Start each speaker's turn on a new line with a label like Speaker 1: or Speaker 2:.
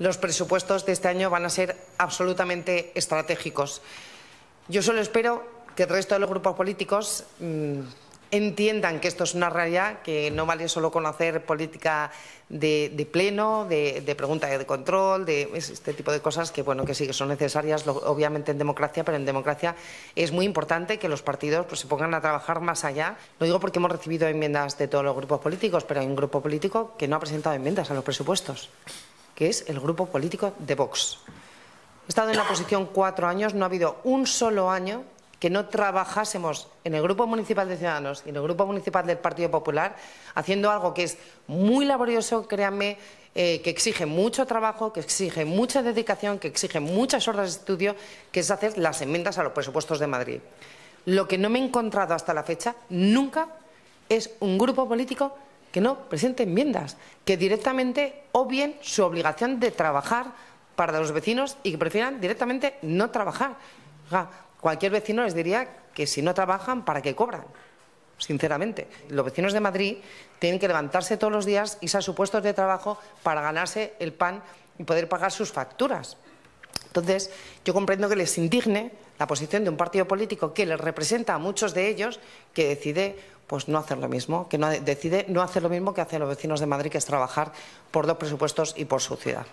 Speaker 1: los presupuestos de este año van a ser absolutamente estratégicos. Yo solo espero que el resto de los grupos políticos mm, entiendan que esto es una realidad, que no vale solo conocer política de, pleno, de, de, pregunta de control, de este tipo de cosas que, bueno, que sí que son necesarias, obviamente en democracia, pero en democracia es muy importante que los partidos pues, se pongan a trabajar más allá. Lo digo porque hemos recibido enmiendas de todos los grupos políticos, pero hay un grupo político que no ha presentado enmiendas a los presupuestos que es el grupo político de Vox. He estado en la oposición cuatro años, no ha habido un solo año que no trabajásemos en el Grupo Municipal de Ciudadanos y en el Grupo Municipal del Partido Popular, haciendo algo que es muy laborioso, créanme, eh, que exige mucho trabajo, que exige mucha dedicación, que exige muchas horas de estudio, que es hacer las enmiendas a los presupuestos de Madrid. Lo que no me he encontrado hasta la fecha, nunca, es un grupo político que no presenten enmiendas, que directamente o bien su obligación de trabajar para los vecinos y que prefieran directamente no trabajar. cualquier vecino les diría que si no trabajan, ¿para qué cobran? Sinceramente, los vecinos de Madrid tienen que levantarse todos los días, irse a sus puestos de trabajo para ganarse el pan y poder pagar sus facturas. Entonces, yo comprendo que les indigne la posición de un partido político que les representa a muchos de ellos, que decide pues no hacer lo mismo, que no, decide no hacer lo mismo que hacen los vecinos de Madrid, que es trabajar por dos presupuestos y por su ciudad.